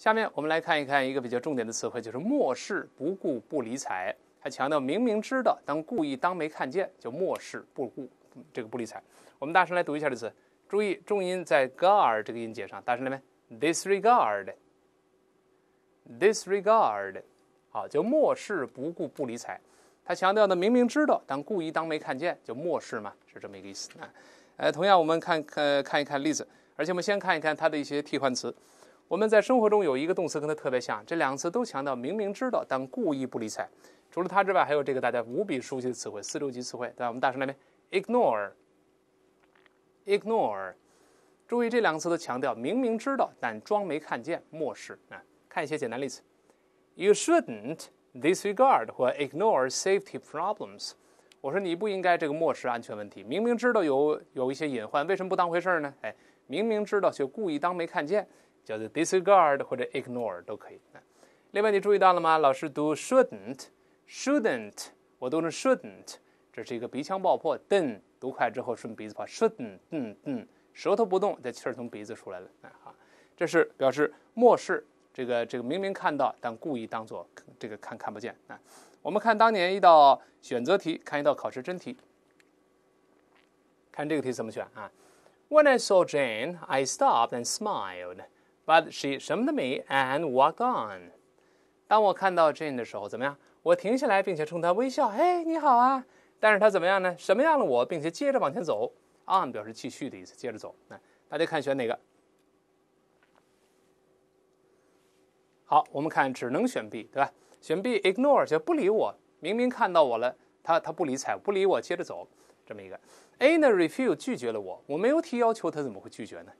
下面我们来看一看一个比较重点的词汇，就是漠视、不顾、不理睬。他强调明明知道，但故意当没看见，就漠视、不顾这个不理睬。我们大声来读一下这词，注意重音在 “gar” 这个音节上，大声来没 d i s r e g a r d disregard。好，就漠视、不顾、不理睬。他强调的明明知道，但故意当没看见，就漠视嘛，是这么一个意思啊。呃，同样我们看呃看一看例子，而且我们先看一看它的一些替换词。我们在生活中有一个动词跟它特别像，这两个词都强调明明知道但故意不理睬。除了它之外，还有这个大家无比熟悉的词汇，四六级词汇，对吧？我们大声来一 i g n o r e i g n o r e 注意这两个词都强调明明知道但装没看见，漠视啊。看一些简单例子：You shouldn't disregard or ignore safety problems。我说你不应该这个漠视安全问题，明明知道有有一些隐患，为什么不当回事儿呢？哎，明明知道却故意当没看见。叫做 disregard 或者 ignore 都可以啊。另外你注意到了吗？老师读 shouldn't shouldn't，我读成 shouldn't，这是一个鼻腔爆破，噔，读快之后顺鼻子跑，s h o u l d n t 噔噔，舌头不动，这气儿从鼻子出来了啊。这是表示漠视，这个这个明明看到，但故意当做这个看看不见啊。我们看当年一道选择题，看一道考试真题，看这个题怎么选啊？When I saw Jane, I stopped and smiled. But she 什么都没，and walk on。当我看到 Jane 的时候，怎么样？我停下来，并且冲她微笑。嘿，你好啊！但是她怎么样呢？什么样的我，并且接着往前走。on 表示继续的意思，接着走。那大家看选哪个？好，我们看只能选 B，对吧？选 B ignore 就不理我，明明看到我了，他他不理睬，不理我，接着走。这么一个。A 呢？refuse 拒绝了我，我没有提要求，他怎么会拒绝呢？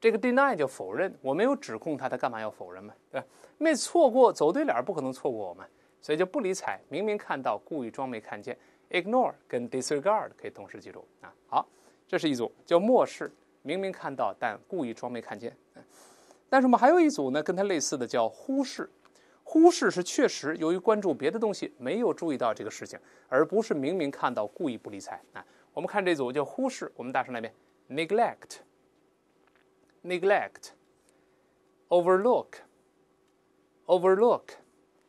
这个 deny 就否认，我没有指控他，他干嘛要否认嘛？对吧？没错过，走对脸不可能错过我们，所以就不理睬。明明看到，故意装没看见。ignore 跟 disregard 可以同时记住啊。好，这是一组叫漠视，明明看到，但故意装没看见。但是我们还有一组呢，跟它类似的叫忽视。忽视是确实由于关注别的东西，没有注意到这个事情，而不是明明看到故意不理睬啊。我们看这组叫忽视，我们大声来一遍 neglect。Neglect, overlook, neglect、overlook、overlook，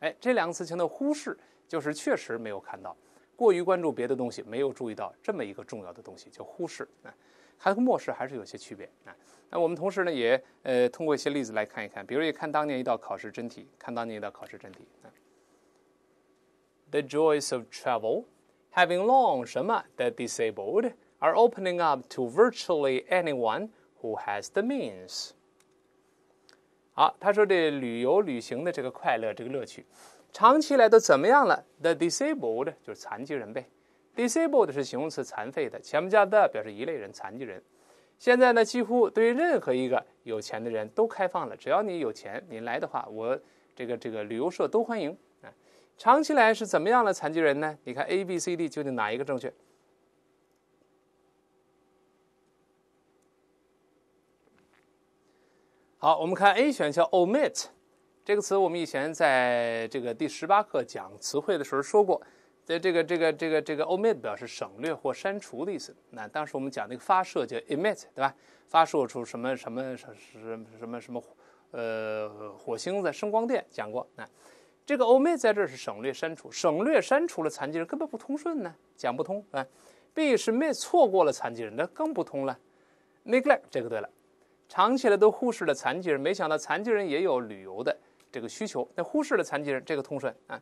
哎，这两个词情的忽视就是确实没有看到，过于关注别的东西，没有注意到这么一个重要的东西，叫忽视。哎，还和漠视还是有些区别。哎，那我们同时呢也呃通过一些例子来看一看，比如也看当年一道考试真题，看当年一道考试真题。哎，The joys of travel, having long 什么 the disabled. are opening up to virtually anyone Who has the means？好，他说这旅游旅行的这个快乐这个乐趣，长期来都怎么样了？The disabled 就是残疾人呗，disabled 是形容词，残废的，前面加 the 表示一类人，残疾人。现在呢，几乎对于任何一个有钱的人都开放了，只要你有钱，你来的话，我这个这个旅游社都欢迎啊。长期来是怎么样了？残疾人呢？你看 A、B、C、D 究竟哪一个正确？好，我们看 A 选项 omit 这个词，我们以前在这个第十八课讲词汇的时候说过，在这个这个这个这个 omit 表示省略或删除的意思。那当时我们讲那个发射叫 emit，对吧？发射出什么什么什什什么什么，呃，火星子、声光电讲过。那这个 omit 在这儿是省略删除，省略删除了残疾人，根本不通顺呢，讲不通啊。B 是 miss 错过了残疾人，那更不通了。Neglect 这个对了。长期来都忽视了残疾人，没想到残疾人也有旅游的这个需求。那忽视了残疾人，这个通顺啊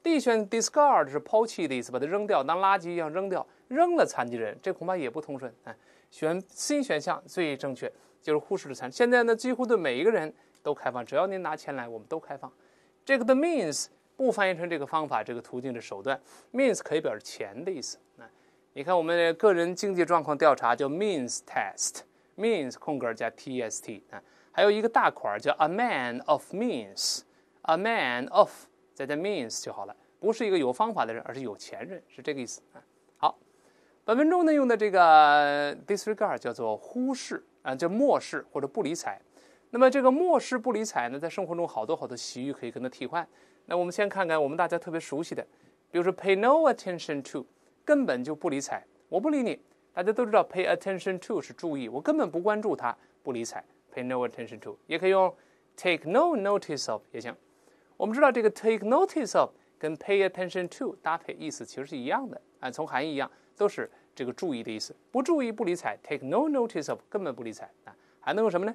？D 选 discard 是抛弃的意思，把它扔掉，当垃圾一样扔掉，扔了残疾人，这恐怕也不通顺啊。选 C 选项最正确，就是忽视了残。现在呢，几乎对每一个人都开放，只要您拿钱来，我们都开放。这个 the means 不翻译成这个方法、这个途径的手段，means 可以表示钱的意思啊。你看我们的个人经济状况调查叫 means test。means 空格加 t e s t 啊，还有一个大款叫 a man of means，a man of 再加 means 就好了，不是一个有方法的人，而是有钱人，是这个意思啊。好，本文中呢用的这个 disregard 叫做忽视啊，叫漠视或者不理睬。那么这个漠视不理睬呢，在生活中好多好多习语可以跟它替换。那我们先看看我们大家特别熟悉的，比如说 pay no attention to，根本就不理睬，我不理你。大家都知道，pay attention to 是注意，我根本不关注它，不理睬。pay no attention to 也可以用 take no notice of 也行。我们知道这个 take notice of 跟 pay attention to 搭配意思其实是一样的啊，从含义一样，都是这个注意的意思，不注意不理睬。take no notice of 根本不理睬啊，还能用什么呢？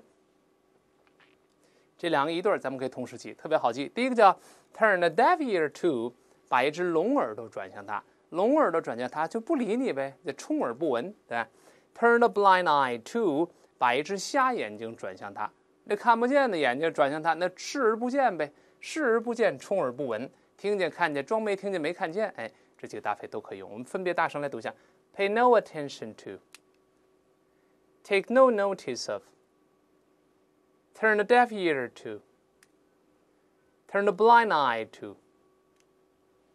这两个一对儿，咱们可以同时记，特别好记。第一个叫 turn a deaf ear to，把一只聋耳朵转向他。聋耳朵转向他就不理你呗，就充耳不闻，对吧？Turn a blind eye to，把一只瞎眼睛转向他，那看不见的眼睛转向他，那视而不见呗，视而不见，充耳不闻，听见看见装没听见没看见，哎，这几个搭配都可以用，我们分别大声来读一下：Pay no attention to，take no notice of，turn a deaf ear to，turn a blind eye to，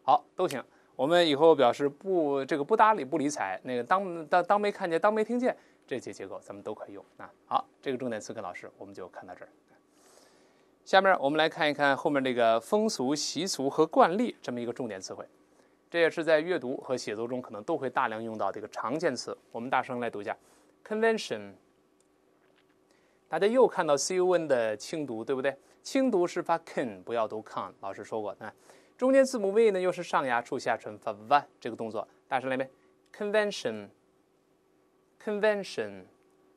好，都行。我们以后表示不这个不搭理不理睬，那个当当当没看见当没听见这些结构，咱们都可以用啊。好，这个重点词跟老师，我们就看到这儿。下面我们来看一看后面这个风俗习俗和惯例这么一个重点词汇，这也是在阅读和写作中可能都会大量用到的一个常见词。我们大声来读一下，convention。大家又看到 c-u-n 的轻读，对不对？轻读是发 can，不要读 c。n 老师说过，啊、中间字母 v 呢，又是上牙触下唇发 v 这个动作，大声来呗 Convention，convention，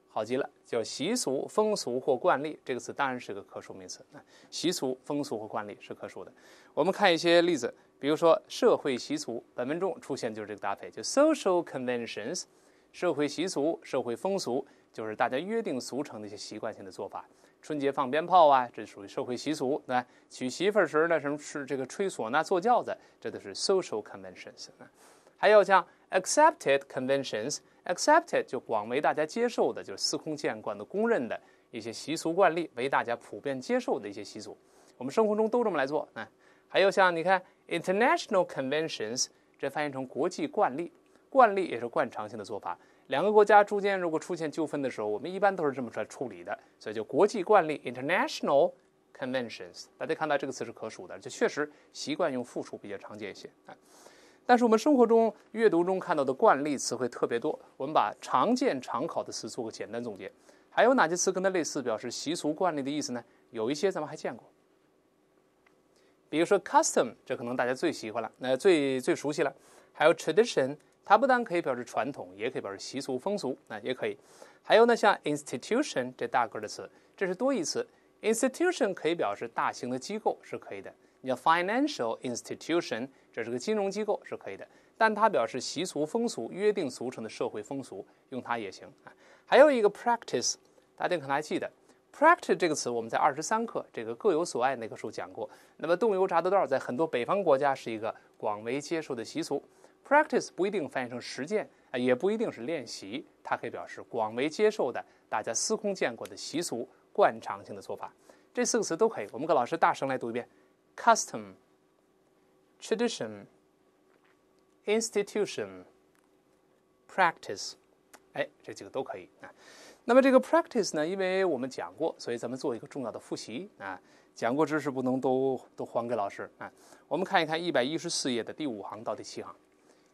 好极了，叫习俗、风俗或惯例。这个词当然是个可数名词，习俗、风俗或惯例是可数的。我们看一些例子，比如说社会习俗，本文中出现就是这个搭配，就 social conventions，社会习俗、社会风俗，就是大家约定俗成的一些习惯性的做法。春节放鞭炮啊，这属于社会习俗，那娶媳妇儿时呢，什么是这个吹唢呐、坐轿子，这都是 social conventions。还有像 accepted conventions，accepted 就广为大家接受的，就是司空见惯的、公认的一些习俗惯例，为大家普遍接受的一些习俗，我们生活中都这么来做。啊，还有像你看 international conventions，这翻译成国际惯例，惯例也是惯常性的做法。两个国家之间如果出现纠纷的时候，我们一般都是这么来处理的，所以就国际惯例 （international conventions）。大家看到这个词是可数的，就确实习惯用复数比较常见一些。啊。但是我们生活中阅读中看到的惯例词汇特别多，我们把常见常考的词做个简单总结。还有哪些词跟它类似，表示习俗惯例的意思呢？有一些咱们还见过，比如说 “custom”，这可能大家最喜欢了，那最最熟悉了。还有 “tradition”。它不但可以表示传统，也可以表示习俗、风俗，那也可以。还有呢，像 institution 这大个的词，这是多义词。institution 可以表示大型的机构，是可以的。你像 financial institution，这是个金融机构，是可以的。但它表示习俗、风俗、约定俗成的社会风俗，用它也行。啊。还有一个 practice，大家可能还记得，practice 这个词我们在二十三课这个各有所爱那棵树讲过。那么动油炸豆道在很多北方国家是一个广为接受的习俗。practice 不一定翻译成实践，也不一定是练习，它可以表示广为接受的、大家司空见惯的习俗、惯常性的做法。这四个词都可以。我们跟老师大声来读一遍：custom、tradition、institution、practice。哎，这几个都可以啊。那么这个 practice 呢，因为我们讲过，所以咱们做一个重要的复习啊。讲过知识不能都都还给老师啊。我们看一看一百一十四页的第五行到第七行。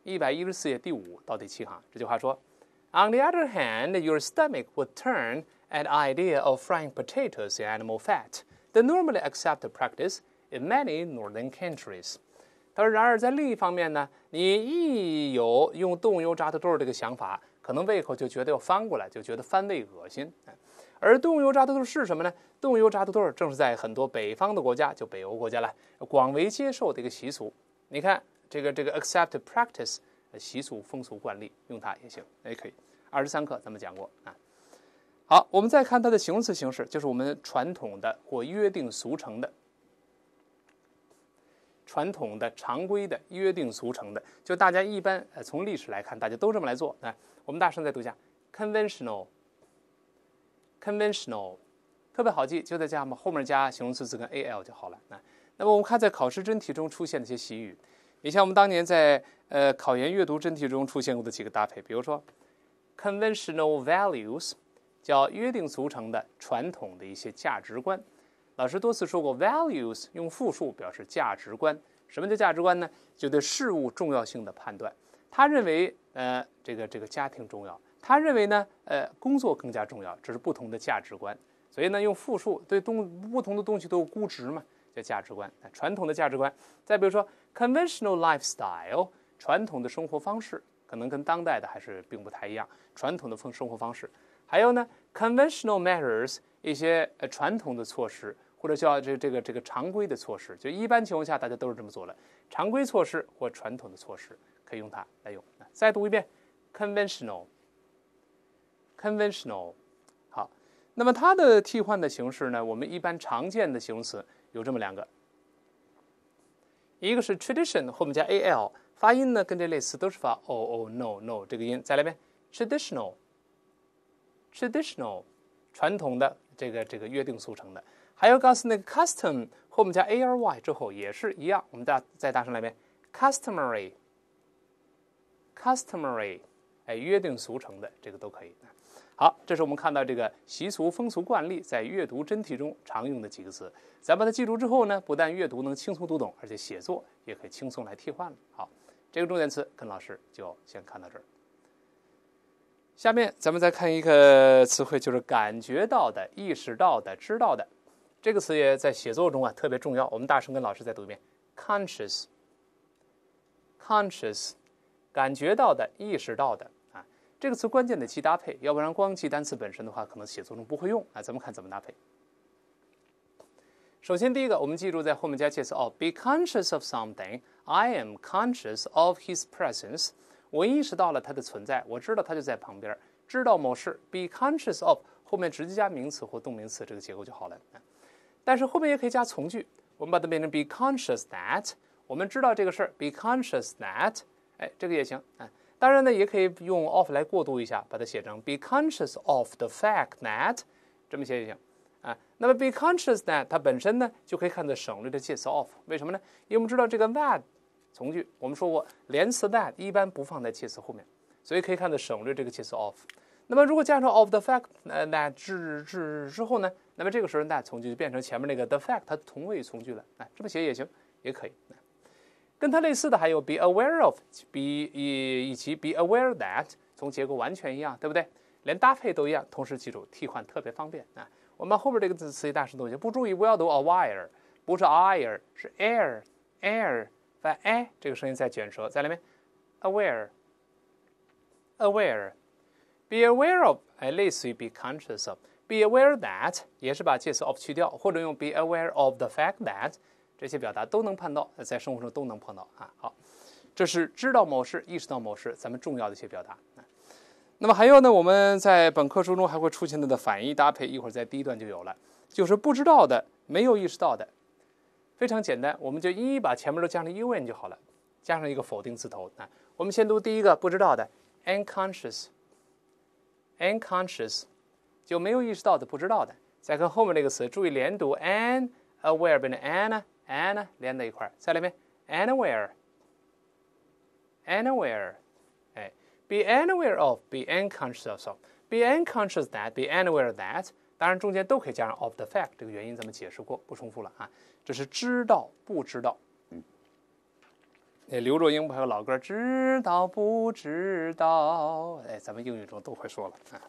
一百一十四页第五到第七行，这句话说：“On the other hand, your stomach would turn at idea of frying potatoes in animal fat, the normally accepted practice in many northern countries.” 他说：“然而，在另一方面呢，你一有用冻油炸土豆这个想法，可能胃口就觉得要翻过来，就觉得翻胃恶心。而冻油炸土豆是什么呢？冻油炸土豆正是在很多北方的国家，就北欧国家了，广为接受的一个习俗。你看。”这个这个 accept practice 习俗风俗惯例用它也行，也可以。二十三课咱们讲过啊。好，我们再看它的形容词形式，就是我们传统的或约定俗成的、传统的、常规的、约定俗成的，就大家一般呃从历史来看，大家都这么来做。来，我们大声再读一下：conventional，conventional，特别好记，就在加嘛，后面加形容词词根 a l 就好了。来，那么我们看在考试真题中出现的一些习语。你像我们当年在呃考研阅读真题中出现过的几个搭配，比如说 conventional values，叫约定俗成的传统的一些价值观。老师多次说过，values 用复数表示价值观。什么叫价值观呢？就对事物重要性的判断。他认为呃这个这个家庭重要，他认为呢呃工作更加重要，这是不同的价值观。所以呢用复数对东不同的东西都有估值嘛，叫价值观传统的价值观。再比如说。Conventional lifestyle，传统的生活方式，可能跟当代的还是并不太一样。传统的风生活方式，还有呢，conventional matters，一些呃传统的措施，或者叫这这个这个常规的措施，就一般情况下大家都是这么做了。常规措施或传统的措施，可以用它来用。再读一遍，conventional，conventional。好，那么它的替换的形式呢？我们一般常见的形容词有这么两个。一个是 tradition 后面加 a l，发音呢跟这类似，都是发 o o no no 这个音，再来一遍 traditional traditional 传统的这个这个约定俗成的，还有刚才那个 custom 后面加 a r y 之后也是一样，我们大再大声来一遍 customary customary 哎，约定俗成的这个都可以。好，这是我们看到这个习俗、风俗、惯例在阅读真题中常用的几个词。咱把它记住之后呢，不但阅读能轻松读懂，而且写作也可以轻松来替换了。好，这个重点词跟老师就先看到这儿。下面咱们再看一个词汇，就是感觉到的、意识到的、知道的。这个词也在写作中啊特别重要。我们大声跟老师再读一遍：conscious，conscious，感觉到的、意识到的。这个词关键得记搭配，要不然光记单词本身的话，可能写作中不会用啊。咱们看怎么搭配。首先第一个，我们记住在后面加介词哦，be conscious of something。I am conscious of his presence。我意识到了他的存在，我知道他就在旁边。知道某事，be conscious of 后面直接加名词或动名词，这个结构就好了。但是后面也可以加从句，我们把它变成 be conscious that。我们知道这个事儿，be conscious that，哎，这个也行啊。当然呢，也可以用 of 来过渡一下，把它写成 be conscious of the fact that，这么写也行啊。那么 be conscious that 它本身呢就可以看作省略的介词 of，为什么呢？因为我们知道这个 that 从句，我们说过连词 that 一般不放在介词后面，所以可以看作省略这个介词 of。那么如果加上 of the fact that 之之之后呢，那么这个时候 that 从句就变成前面那个 the fact 它同位从句了，哎，这么写也行，也可以。跟它类似的还有 be aware of，be 以以及 be aware that，从结构完全一样，对不对？连搭配都一样，同时记住替换特别方便啊。我们后边这个词词义大师同学不注意，不要读 aware，不是 air，是 air air，发 a 这个声音在卷舌，在里面 aware aware of，哎，类似于 be conscious of，be aware that 也是把介词 of 去掉，或者用 be aware of the fact that。这些表达都能碰到，在生活中都能碰到啊。好，这是知道某事、意识到某事，咱们重要的一些表达那么还有呢，我们在本课书中还会出现它的反义搭配，一会儿在第一段就有了，就是不知道的、没有意识到的，非常简单，我们就一一把前面都加上 un 就好了，加上一个否定字头啊。我们先读第一个不知道的，unconscious，unconscious 就没有意识到的、不知道的。再看后面这个词，注意连读 a n a w a r e an。un 呢？a n 呢连在一块儿，来一遍 anywhere，anywhere，哎，be anywhere of，be unconscious of，be unconscious that，be anywhere that，当然中间都可以加上 of the fact，这个原因咱们解释过，不重复了啊。这是知道不知道？嗯，那刘若英还有老歌知道不知道？哎，咱们英语中都会说了啊。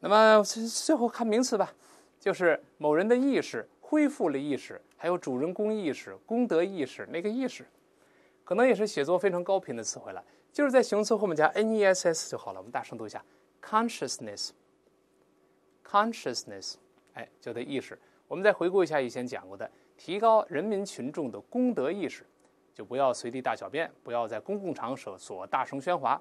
那么最最后看名词吧，就是某人的意识。恢复了意识，还有主人公意识、功德意识，那个意识可能也是写作非常高频的词汇了。就是在形容词后面加 n e s s 就好了。我们大声读一下：consciousness，consciousness，哎，就做意识。我们再回顾一下以前讲过的，提高人民群众的功德意识，就不要随地大小便，不要在公共场所所大声喧哗。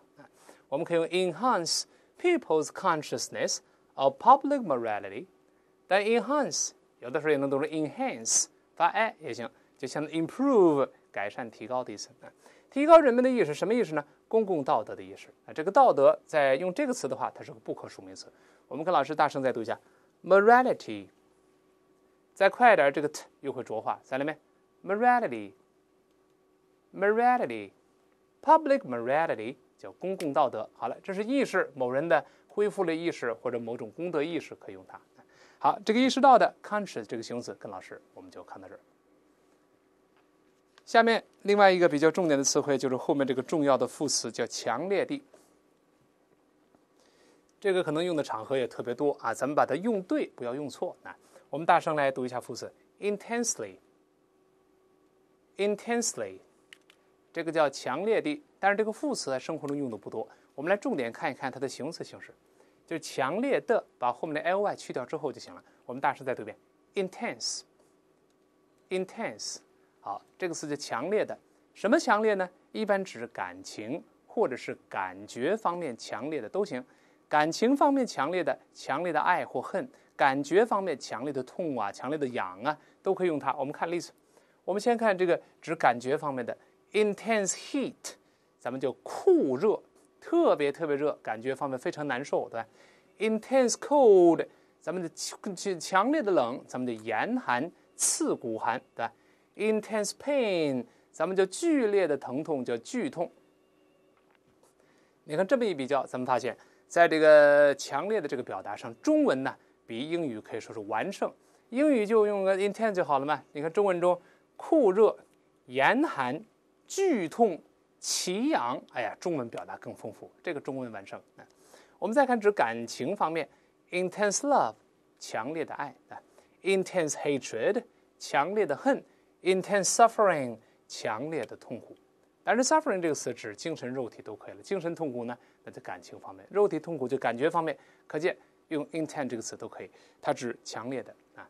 我们可以用 enhance people's consciousness of public morality，但 enhance。有的时候也能读成 enhance，发 i 也行，就相当 improve，改善、提高的意思。提高人们的意识，什么意识呢？公共道德的意识啊。这个道德，在用这个词的话，它是个不可数名词。我们跟老师大声再读一下，morality。再快点，这个 t 又会浊化，在了没？morality，morality，public morality 叫公共道德。好了，这是意识，某人的恢复了意识，或者某种公德意识，可以用它。好，这个意识到的 conscious 这个形容词，跟老师我们就看到这儿。下面另外一个比较重点的词汇，就是后面这个重要的副词叫强烈地。这个可能用的场合也特别多啊，咱们把它用对，不要用错。来，我们大声来读一下副词 intensely，intensely，这个叫强烈地。但是这个副词在生活中用的不多，我们来重点看一看它的形容词形式。就强烈的把后面的 ly 去掉之后就行了。我们大声再读一遍：intense，intense。好，这个词就强烈的。什么强烈呢？一般指感情或者是感觉方面强烈的都行。感情方面强烈的，强烈的爱或恨；感觉方面强烈的，痛啊，强烈的痒啊，都可以用它。我们看例子。我们先看这个指感觉方面的：intense heat，咱们就酷热。特别特别热，感觉方面非常难受，对吧？Intense cold，咱们的强强烈的冷，咱们的严寒刺骨寒，对吧？Intense pain，咱们叫剧烈的疼痛，叫剧痛。你看这么一比较，咱们发现在这个强烈的这个表达上，中文呢比英语可以说是完胜。英语就用个 intense 就好了嘛。你看中文中酷热、严寒、剧痛。奇阳，哎呀，中文表达更丰富，这个中文完胜啊！我们再看指感情方面，intense love，强烈的爱啊；intense hatred，强烈的恨；intense suffering，强烈的痛苦。但是 s suffering 这个词指精神肉体都可以了，精神痛苦呢，那在感情方面，肉体痛苦就感觉方面。可见用 intense 这个词都可以，它指强烈的啊。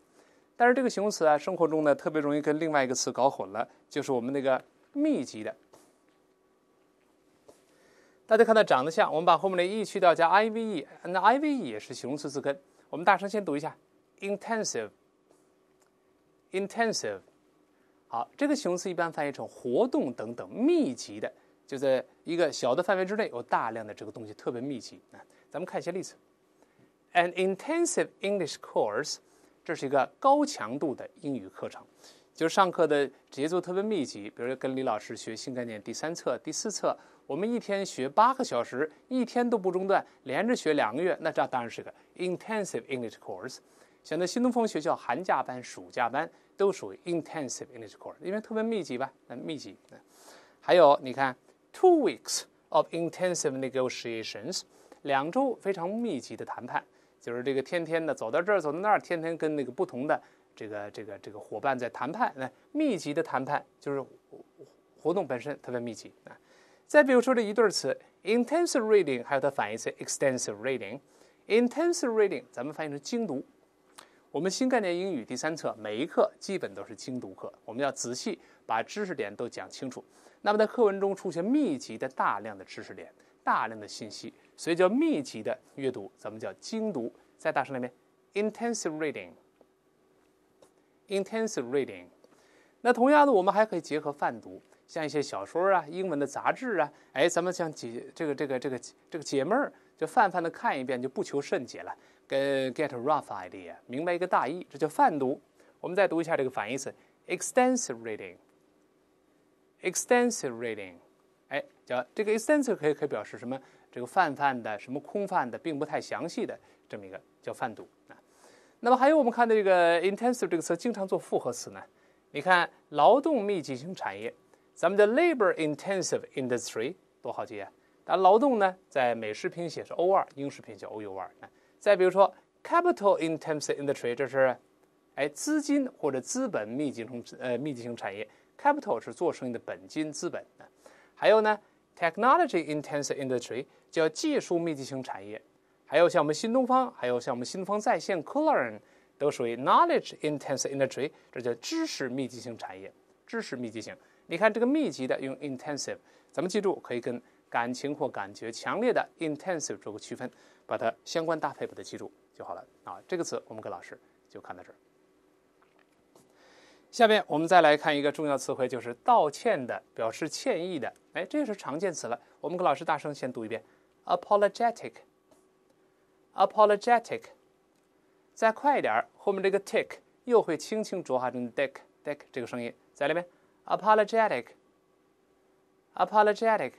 但是这个形容词啊，生活中呢特别容易跟另外一个词搞混了，就是我们那个密集的。大家看到长得像，我们把后面的 e 去掉，加 ive，那 ive 也是形容词词根。我们大声先读一下：intensive，intensive。好，这个形容词一般翻译成“活动”等等，“密集”的，就在一个小的范围之内有大量的这个东西，特别密集。啊，咱们看一些例子：an intensive English course，这是一个高强度的英语课程，就是上课的节奏特别密集。比如跟李老师学新概念第三册、第四册。我们一天学八个小时，一天都不中断，连着学两个月，那这当然是个 intensive English course。选在新东方学校寒假班、暑假班都属于 intensive English course，因为特别密集吧？那密集还有，你看 two weeks of intensive negotiations，两周非常密集的谈判，就是这个天天的走到这儿走到那儿，天天跟那个不同的这个这个这个伙伴在谈判，那密集的谈判就是活动本身特别密集啊。再比如说这一对儿词，intensive reading，还有它反义词 extensive reading。intensive reading 咱们翻译成精读。我们新概念英语第三册每一课基本都是精读课，我们要仔细把知识点都讲清楚。那么在课文中出现密集的大量的知识点，大量的信息，所以叫密集的阅读，咱们叫精读。再大声一遍，intensive reading，intensive reading。那同样的，我们还可以结合泛读。像一些小说啊、英文的杂志啊，哎，咱们像解这个、这个、这个、这个解闷儿，就泛泛的看一遍，就不求甚解了。跟 get a rough idea，明白一个大意，这叫泛读。我们再读一下这个反义词：extensive reading。extensive reading，哎，叫这个 extensive 可以可以表示什么？这个泛泛的、什么空泛的，并不太详细的这么一个叫泛读啊。那么还有我们看的这个 intensive 这个词，经常做复合词呢。你看，劳动密集型产业。咱们的 labor-intensive industry 多好记啊！那劳动呢，在美式拼写是 O2，英式拼写 O U 2。再比如说，capital-intensive industry 这是，哎，资金或者资本密集型呃密集型产业。capital 是做生意的本金资本。还有呢，technology-intensive industry 叫技术密集型产业。还有像我们新东方，还有像我们新东方在线，l 大 r 都属于 knowledge-intensive industry，这叫知识密集型产业。知识密集型，你看这个密集的用 intensive，咱们记住可以跟感情或感觉强烈的 intensive 做个区分，把它相关搭配把它记住就好了啊。这个词我们跟老师就看到这儿。下面我们再来看一个重要词汇，就是道歉的，表示歉意的。哎，这个是常见词了。我们跟老师大声先读一遍：apologetic，apologetic。再快一点，后面这个 tick 又会轻轻浊化成 dick，dick 这个声音。在一遍 a p o l o g e t i c a p o l o g e t i c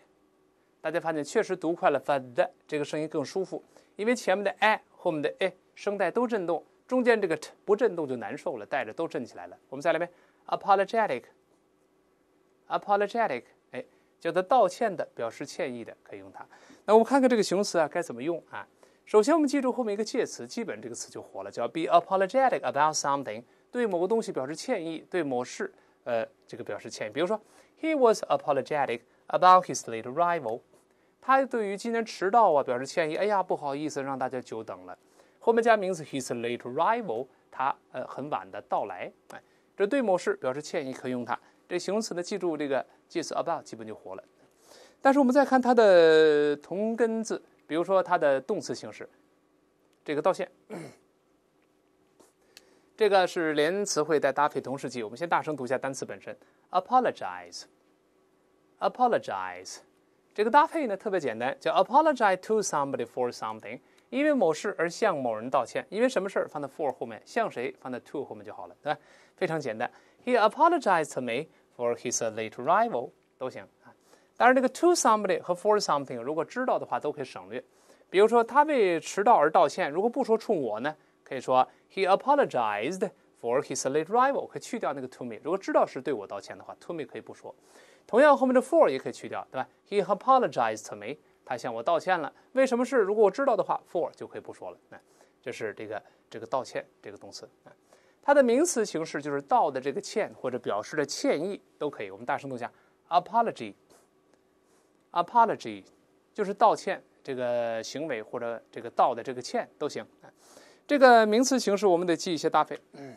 大家发现确实读快了，发的这个声音更舒服，因为前面的 i 后面的 a 声带都震动，中间这个 t 不震动就难受了，带着都震起来了。我们再来一遍，apologetic，apologetic，哎，叫做道歉的，表示歉意的，可以用它。那我们看看这个形容词啊该怎么用啊？首先我们记住后面一个介词，基本这个词就活了，叫 be apologetic about something，对某个东西表示歉意，对某事。呃，这个表示歉意，比如说，He was apologetic about his late arrival。他对于今天迟到啊表示歉意，哎呀，不好意思让大家久等了。后面加名词 his late arrival，他呃很晚的到来，哎，这对某事表示歉意可以用它。这形容词呢，记住这个介词 about 基本就活了。但是我们再看它的同根字，比如说它的动词形式，这个道歉。这个是连词汇带搭配同时记。我们先大声读一下单词本身，apologize，apologize。这个搭配呢特别简单，叫 apologize to somebody for something，因为某事而向某人道歉。因为什么事儿放在 for 后面，向谁放在 to 后面就好了，对吧？非常简单。He apologized to me for his late arrival 都行啊。当然，这个 to somebody 和 for something 如果知道的话都可以省略。比如说他为迟到而道歉，如果不说冲我呢？可以说，he apologized for his late arrival。可以去掉那个 to me。如果知道是对我道歉的话，to me 可以不说。同样，后面的 for 也可以去掉，对吧？He apologized to me。他向我道歉了。为什么是？如果我知道的话，for 就可以不说了。哎，这是这个这个道歉这个动词。它的名词形式就是道的这个歉或者表示的歉意都可以。我们大声读一下：apology，apology 就是道歉这个行为或者这个道的这个歉都行。这个名词形式我们得记一些搭配。嗯，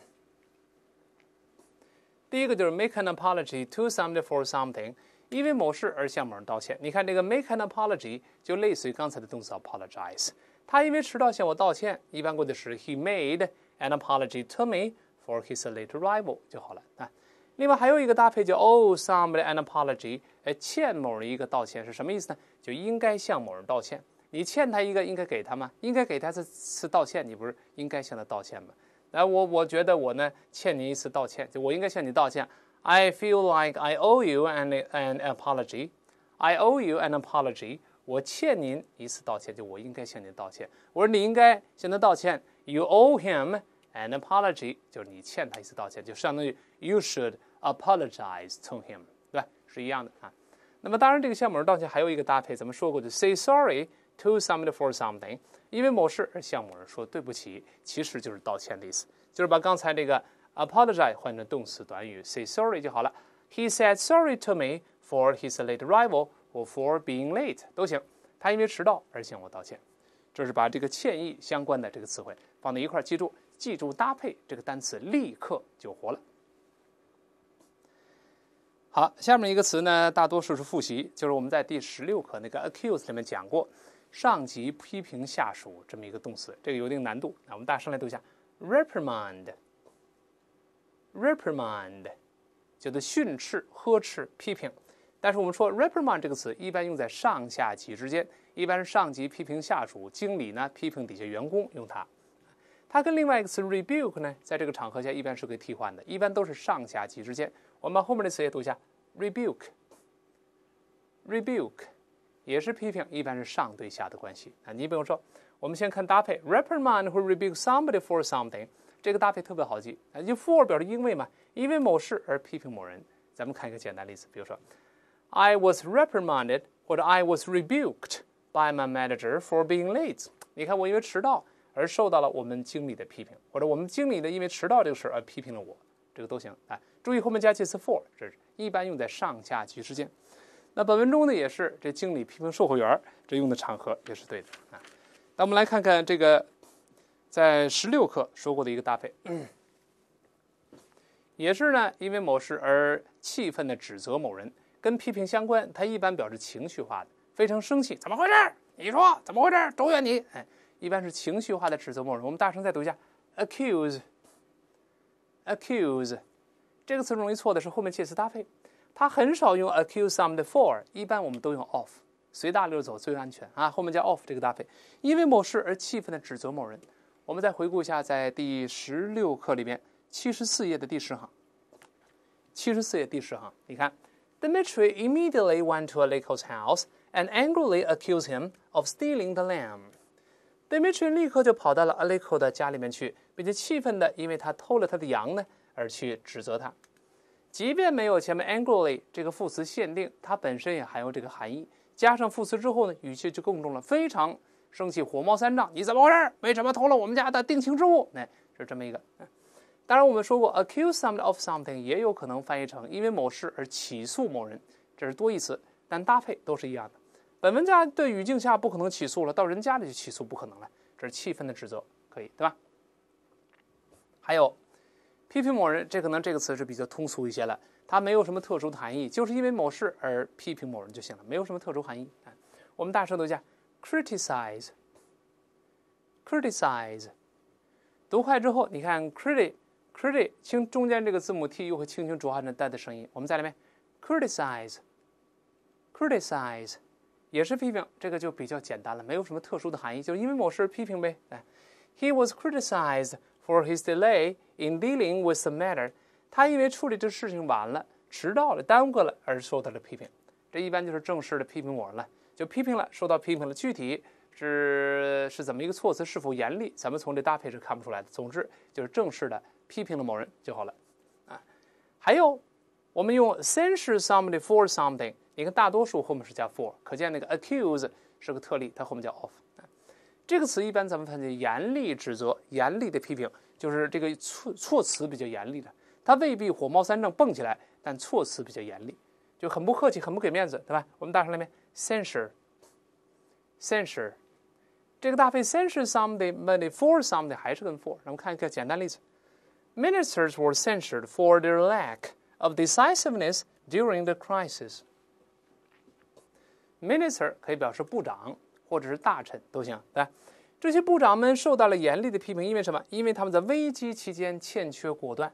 第一个就是 make an apology to somebody for something，因为某事而向某人道歉。你看这个 make an apology，就类似于刚才的动词 apologize。他因为迟到向我道歉，一般过去时 he made an apology to me for his late arrival 就好了啊。另外还有一个搭配叫 owe somebody an apology，哎，欠某人一个道歉是什么意思呢？就应该向某人道歉。你欠他一个，应该给他吗？应该给他是是道歉，你不是应该向他道歉吗？那我我觉得我呢欠您一次道歉，就我应该向你道歉。I feel like I owe you an an apology. I owe you an apology. 我欠您一次道歉，就我应该向您道歉。我说你应该向他道歉。You owe him an apology，就是你欠他一次道歉，就相当于 you should apologize to him，对吧？是一样的啊。那么当然，这个向某人道歉还有一个搭配，咱们说过的 say sorry。To somebody for something，因为某事而向某人说对不起，其实就是道歉的意思，就是把刚才那个 apologize 换成动词短语 say sorry 就好了。He said sorry to me for his late arrival or for being late 都行。他因为迟到而向我道歉。这是把这个歉意相关的这个词汇放在一块儿，记住，记住搭配这个单词，立刻就活了。好，下面一个词呢，大多数是复习，就是我们在第十六课那个 accuse 里面讲过。上级批评下属这么一个动词，这个有一定难度。那我们大声来读一下：reprimand，reprimand，叫做训斥、呵斥、批评。但是我们说 reprimand 这个词一般用在上下级之间，一般是上级批评下属，经理呢批评底下员工用它。它跟另外一个词 rebuke 呢，在这个场合下一般是可以替换的，一般都是上下级之间。我们把后面的词也读一下：rebuke，rebuke。也是批评，一般是上对下的关系啊。你比如说，我们先看搭配，reprimand 或 rebuke somebody for something，这个搭配特别好记啊，就 for 表示因为嘛，因为某事而批评某人。咱们看一个简单例子，比如说，I was reprimanded 或者 I was rebuked by my manager for being late。你看，我因为迟到而受到了我们经理的批评，或者我们经理呢因为迟到这个事而批评了我，这个都行啊。注意后面加介词 for，这是一般用在上下级之间。那本文中呢，也是这经理批评售货员，这用的场合也是对的啊。那我们来看看这个，在十六课说过的一个搭配，也是呢，因为某事而气愤的指责某人，跟批评相关，它一般表示情绪化的，非常生气。怎么回事？你说怎么回事？周远你！哎，一般是情绪化的指责某人。我们大声再读一下：accuse，accuse，这个词容易错的是后面介词搭配。他很少用 accuse s o m e b o d y for，一般我们都用 of，随大流走最安全啊。后面加 of 这个搭配，因为某事而气愤的指责某人。我们再回顾一下，在第十六课里面，七十四页的第十行，七十四页第十行，你看，Dmitri immediately went to a l a k o s house and angrily accused him of stealing the lamb。Dmitri 立刻就跑到了 a l a k o 的家里面去，并且气愤的因为他偷了他的羊呢而去指责他。即便没有前面 angrily 这个副词限定，它本身也含有这个含义。加上副词之后呢，语气就更重了，非常生气，火冒三丈。你怎么回事？为什么偷了我们家的定情之物？那是这么一个。当然，我们说过 accuse s o m e b o d y of something 也有可能翻译成因为某事而起诉某人，这是多义词，但搭配都是一样的。本文家对语境下不可能起诉了，到人家里去起诉不可能了，这是气愤的指责，可以对吧？还有。批评某人，这可能这个词是比较通俗一些了，它没有什么特殊的含义，就是因为某事而批评某人就行了，没有什么特殊含义。我们大声读一下，criticize，criticize，读快之后，你看 crit，crit，i 听中间这个字母 t 又会轻轻浊化成 d 的声音。我们再来一遍，criticize，criticize，也是批评，这个就比较简单了，没有什么特殊的含义，就是因为某事批评呗。哎，He was criticized. For his delay in dealing with the matter，他因为处理这事情晚了、迟到了、耽搁了而受到了批评，这一般就是正式的批评某人了，就批评了，受到批评了。具体是是怎么一个措辞，是否严厉，咱们从这搭配是看不出来的。总之就是正式的批评了某人就好了，啊。还有，我们用 censure somebody for something，你看大多数后面是加 for，可见那个 accuse 是个特例，它后面加 of。这个词一般咱们看见严厉指责、严厉的批评，就是这个措措辞比较严厉的。他未必火冒三丈蹦起来，但措辞比较严厉，就很不客气、很不给面子，对吧？我们大声来念：censure。censure。这个搭配 censure somebody for somebody 还是跟 for？我们看一个简单例子：Ministers were censured for their lack of decisiveness during the crisis。Minister 可以表示部长。或者是大臣都行，对吧？这些部长们受到了严厉的批评，因为什么？因为他们在危机期间欠缺果断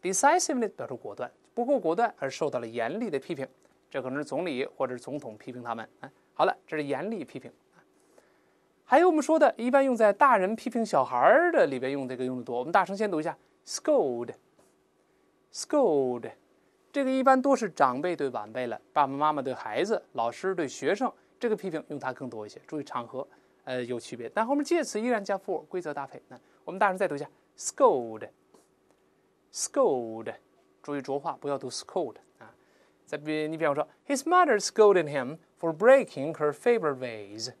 ，decisively 表示果断，不够果断而受到了严厉的批评。这可能是总理或者是总统批评他们，哎，好了，这是严厉批评。还有我们说的，一般用在大人批评小孩的里边，用这个用的多。我们大声先读一下：scold，scold，这个一般多是长辈对晚辈了，爸爸妈妈对孩子，老师对学生。这个批评用它更多一些，注意场合，呃，有区别。但后面介词依然加 for，规则搭配。那我们大声再读一下：scold，scold，注意浊化，不要读 scold 啊。再比你比方说，His mother scolded him for breaking her favorite vase。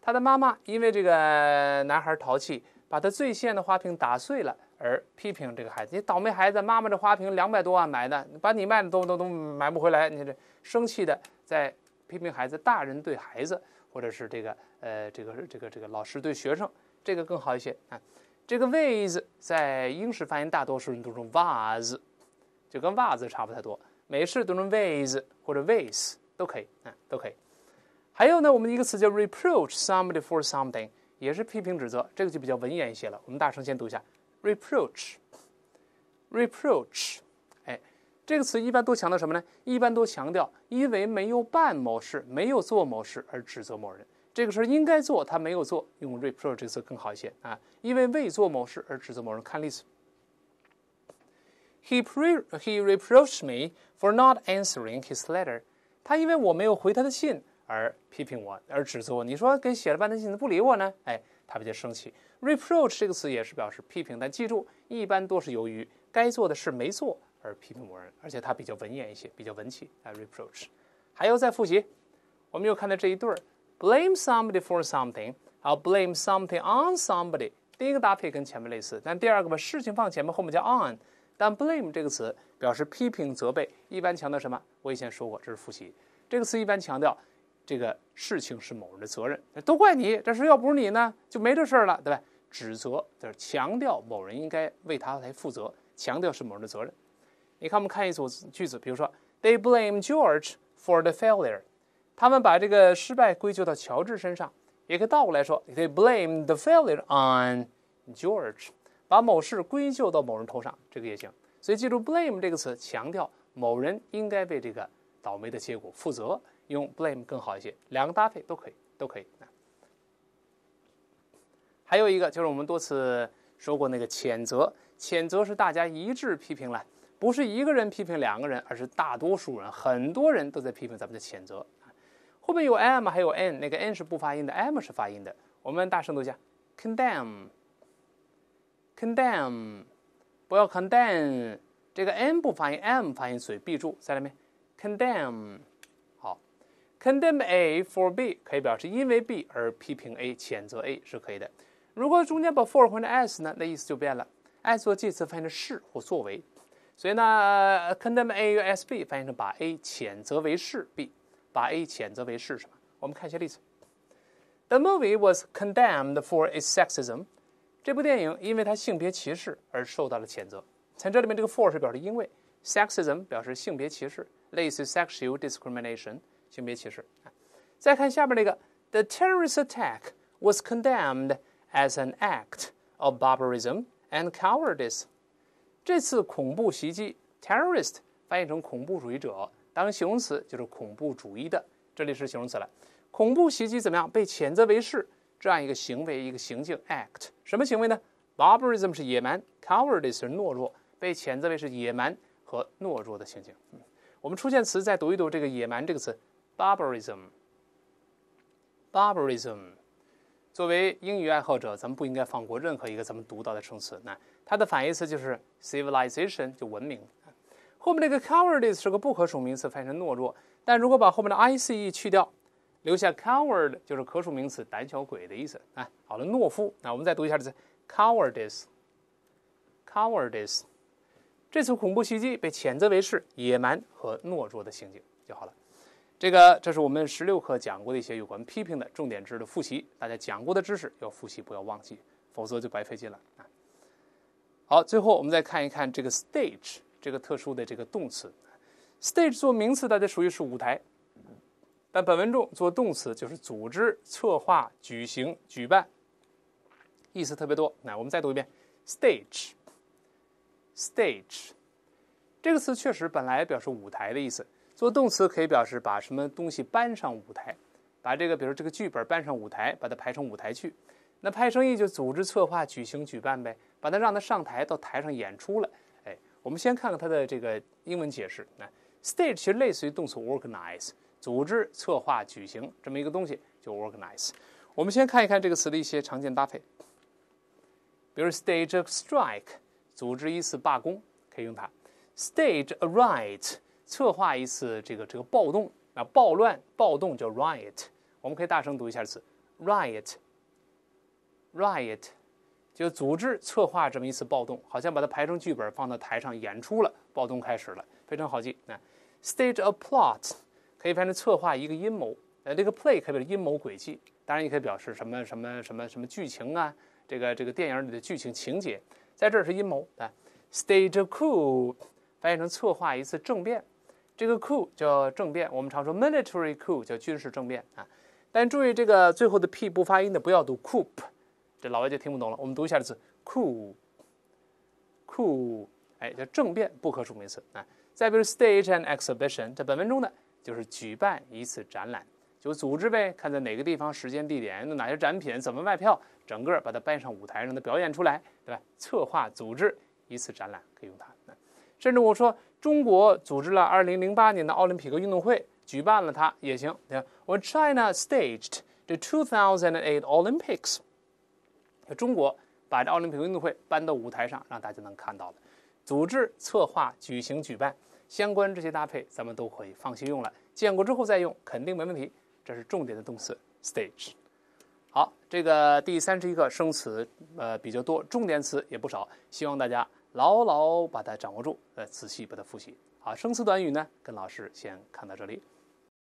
他的妈妈因为这个男孩淘气，把他最心爱的花瓶打碎了而批评这个孩子。你倒霉孩子，妈妈这花瓶两百多万买的，把你卖的都都都买不回来，你这生气的在。批评孩子，大人对孩子，或者是这个，呃，这个，这个，这个老师对学生，这个更好一些啊。这个 w i t h 在英式发音，大多数人读成 was，就跟 was 差不太多。美式读成 w i t h 或者 with 都可以，啊，都可以。还有呢，我们一个词叫 reproach somebody for something，也是批评指责，这个就比较文言一些了。我们大声先读一下 reproach，reproach。这个词一般都强调什么呢？一般都强调因为没有办某事、没有做某事而指责某人。这个事应该做，他没有做，用 reproach 这个词更好一些啊。因为未做某事而指责某人，看例子。He pre he reproached me for not answering his letter。他因为我没有回他的信而批评我，而指责我。你说给写了半天信，不理我呢？哎，他比较生气。reproach 这个词也是表示批评，但记住，一般都是由于该做的事没做。而批评某人，而且他比较文言一些，比较文气。哎，reproach。还有在复习，我们又看到这一对儿：blame somebody for something，还有 blame something on somebody。第一个搭配跟前面类似，但第二个把事情放前面，后面加 on。但 blame 这个词表示批评、责备，一般强调什么？我以前说过，这是复习。这个词一般强调这个事情是某人的责任，都怪你。这事要不是你呢，就没这事儿了，对吧？指责就是强调某人应该为他来负责，强调是某人的责任。你看，我们看一组句子，比如说，They blame George for the failure。他们把这个失败归咎到乔治身上。也可以倒过来说，They blame the failure on George。把某事归咎到某人头上，这个也行。所以记住，blame 这个词强调某人应该为这个倒霉的结果负责，用 blame 更好一些。两个搭配都可以，都可以。还有一个就是我们多次说过那个谴责，谴责是大家一致批评了。不是一个人批评两个人，而是大多数人、很多人都在批评咱们的谴责。后面有 m 还有 n，那个 n 是不发音的，m 是发音的。我们大声读一下：condemn，condemn，不要 condemn，这个 n 不发音，m 发音，所以 b 注在了没？condemn，好，condemn a for b 可以表示因为 b 而批评 a，谴责 a 是可以的。如果中间把 for 换成 s 呢，那意思就变了。as 作介词，翻译成是或作为。所以呢，condemn A as B 翻译成把 A 谴责为是 B，把 A movie was condemned for its sexism。这部电影因为它性别歧视而受到了谴责。在这里面，这个 for 是表示因为，sexism 表示性别歧视，类似 sexual discrimination 性别歧视。再看下面这个，The terrorist attack was condemned as an act of barbarism and cowardice。这次恐怖袭击，terrorist 翻译成恐怖主义者，当形容词就是恐怖主义的，这里是形容词了。恐怖袭击怎么样？被谴责为是这样一个行为，一个行径，act 什么行为呢？barbarism 是野蛮 c o w a r d i c e 是懦弱，被谴责为是野蛮和懦弱的行径。我们出现词再读一读这个野蛮这个词，barbarism，barbarism。作为英语爱好者，咱们不应该放过任何一个咱们读到的生词，那。它的反义词就是 civilization，就文明。后面这个 cowardice 是个不可数名词，翻译成懦弱。但如果把后面的 i c e 去掉，留下 coward 就是可数名词，胆小鬼的意思。啊，好了，懦夫。那我们再读一下这 cowardice，cowardice。这次恐怖袭击被谴责为是野蛮和懦弱的行径就好了。这个这是我们十六课讲过的一些有关批评的重点知识的复习，大家讲过的知识要复习，不要忘记，否则就白费劲了。好，最后我们再看一看这个 stage 这个特殊的这个动词。stage 做名词，大家熟悉是舞台，但本文中做动词就是组织、策划、举行、举办，意思特别多。来，我们再读一遍 stage。stage 这个词确实本来表示舞台的意思，做动词可以表示把什么东西搬上舞台，把这个，比如说这个剧本搬上舞台，把它排成舞台剧。那拍生意就组织、策划、举行、举办呗。把它让他上台，到台上演出了。哎，我们先看看它的这个英文解释。那 stage 其实类似于动词 organize 组织、策划、举行这么一个东西，就 organize。我们先看一看这个词的一些常见搭配，比如 stage a strike 组织一次罢工，可以用它；stage a riot 策划一次这个这个暴动啊暴乱暴动叫 riot，我们可以大声读一下词 riot riot。就组织策划这么一次暴动，好像把它排成剧本放到台上演出了，暴动开始了，非常好记那 Stage a plot，可以翻译成策划一个阴谋，呃，这个 play 可以表示阴谋诡计，当然也可以表示什么什么什么什么剧情啊，这个这个电影里的剧情情节，在这儿是阴谋啊。Stage a coup，翻译成策划一次政变，这个 coup 叫政变，我们常说 military coup 叫军事政变啊，但注意这个最后的 p 不发音的，不要读 coup。这老外就听不懂了。我们读一下这词，cool，cool，哎，叫政变，不可数名词啊。再比如，stage an exhibition，在本文中的就是举办一次展览，就组织呗，看在哪个地方、时间、地点，哪些展品，怎么卖票，整个把它搬上舞台，让它表演出来，对吧？策划组织一次展览可以用它。甚至我说，中国组织了二零零八年的奥林匹克运动会，举办了它也行。你看我 China staged the 2008 Olympics。中国把这奥林匹克运动会搬到舞台上，让大家能看到了。组织、策划、举行、举办，相关这些搭配咱们都可以放心用了。见过之后再用，肯定没问题。这是重点的动词 stage。好，这个第三十一课生词呃比较多，重点词也不少，希望大家牢牢把它掌握住，呃，仔细把它复习好。生词短语呢，跟老师先看到这里。